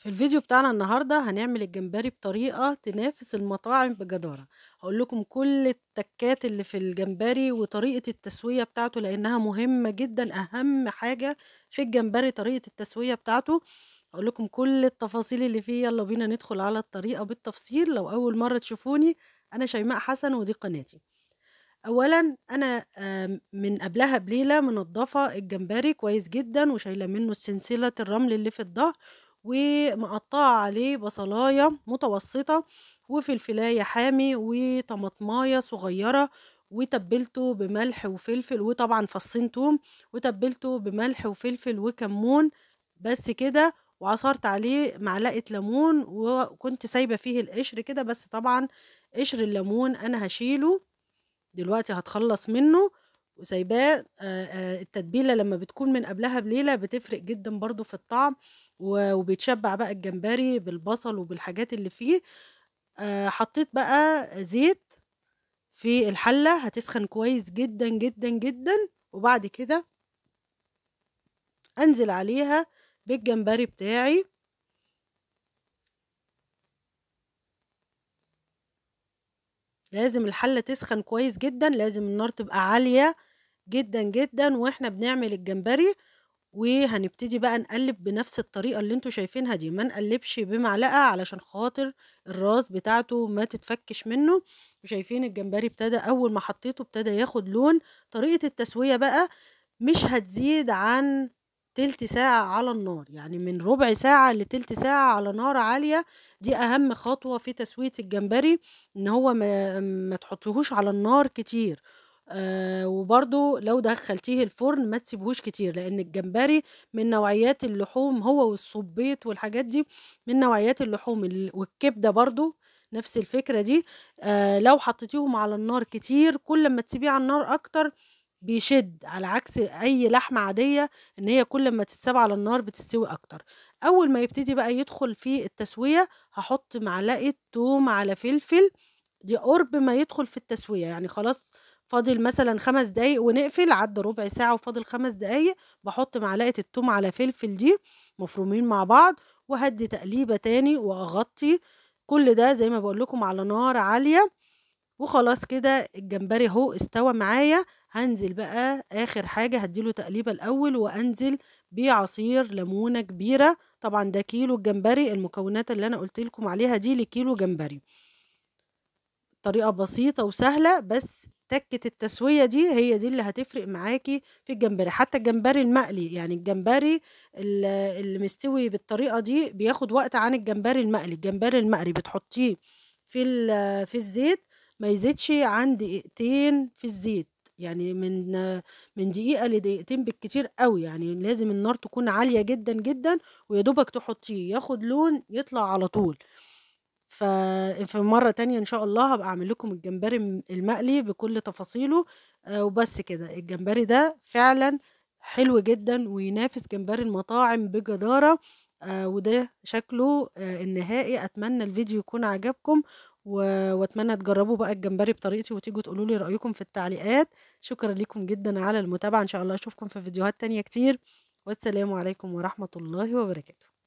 في الفيديو بتاعنا النهاردة هنعمل الجمبري بطريقة تنافس المطاعم بجدارة هقول لكم كل التكات اللي في الجمبري وطريقة التسوية بتاعته لأنها مهمة جدا أهم حاجة في الجمبري طريقة التسوية بتاعته هقول لكم كل التفاصيل اللي فيه يلا بينا ندخل على الطريقة بالتفصيل لو أول مرة تشوفوني أنا شيماء حسن ودي قناتي اولا انا من قبلها بليله منضفه الجمبري كويس جدا وشايله منه السنسله الرمل اللي في الظهر ومقطعة عليه بصلاية متوسطة وفلفلاية حامي وطماطماية صغيرة وتبلته بملح وفلفل وطبعا فصين توم وتبلته بملح وفلفل وكمون بس كده وعصرت عليه معلقة ليمون وكنت سايبة فيه القشر كده بس طبعا قشر الليمون أنا هشيله دلوقتي هتخلص منه وسايباه آه، آه، التتبيلة لما بتكون من قبلها بليلة بتفرق جدا برضو في الطعم وبيتشبع بقى الجمبري بالبصل وبالحاجات اللي فيه حطيت بقى زيت في الحلة هتسخن كويس جدًا، جدًا، جدًا، وبعد كده أنزل عليها بالجمبري بتاعي. لازم الحلة تسخن كويس جدًا، لازم النار تبقى عالية جدًا، جدًا، وإحنا بنعمل الجمبري. وهنبتدي بقى نقلب بنفس الطريقة اللي انتوا شايفينها دي ما نقلبش بمعلقة علشان خاطر الراس بتاعته ما تتفكش منه وشايفين الجمبري ابتدى أول ما حطيته ابتدى ياخد لون طريقة التسوية بقى مش هتزيد عن تلت ساعة على النار يعني من ربع ساعة لتلت ساعة على نار عالية دي أهم خطوة في تسوية الجمبري إن هو ما, ما تحطهوش على النار كتير وبرده آه، وبرضو لو دخلتيه الفرن ما تسيبهوش كتير لان الجمبري من نوعيات اللحوم هو والصبيط والحاجات دي من نوعيات اللحوم والكبده برضو نفس الفكره دي آه لو حطيتيهم على النار كتير كل ما تسيبيه على النار اكتر بيشد على عكس اي لحمه عاديه ان هي كل ما تتساب على النار بتستوي اكتر اول ما يبتدي بقى يدخل في التسويه هحط معلقه توم على فلفل دي قرب ما يدخل في التسويه يعني خلاص فاضل مثلا خمس دقايق ونقفل عدى ربع ساعه وفاضل خمس دقايق بحط معلقه التوم على فلفل دي مفرومين مع بعض وهدي تقليبه تاني واغطي كل ده زي ما بقول لكم على نار عاليه وخلاص كده الجمبري اهو استوى معايا هنزل بقى اخر حاجه هديله تقليبه الاول وانزل بعصير ليمونه كبيره طبعا ده كيلو الجمبري المكونات اللي انا قلت لكم عليها دي لكيلو جمبري طريقة بسيطه وسهله بس تكة التسوية دي هي دي اللي هتفرق معاكي في الجمبري حتى الجمبري المقلي يعني الجمبري المستوي بالطريقة دي بياخد وقت عن الجمبري المقلي الجمبري المقلي بتحطيه في في الزيت ما يزيدش عن دقيقتين في الزيت يعني من من دقيقه لدقيقتين بالكتير قوي يعني لازم النار تكون عاليه جدا جدا ويا دوبك تحطيه ياخد لون يطلع على طول ف... فمرة تانية إن شاء الله هبقى أعمل لكم الجمبري المقلي بكل تفاصيله آه، وبس كده الجمبري ده فعلا حلو جدا وينافس جمبري المطاعم بجدارة آه، وده شكله آه، النهائي أتمنى الفيديو يكون عجبكم واتمنى تجربوا بقى الجمبري بطريقتي وتيجوا تقولوا لي رأيكم في التعليقات شكرا لكم جدا على المتابعة إن شاء الله أشوفكم في فيديوهات تانية كتير والسلام عليكم ورحمة الله وبركاته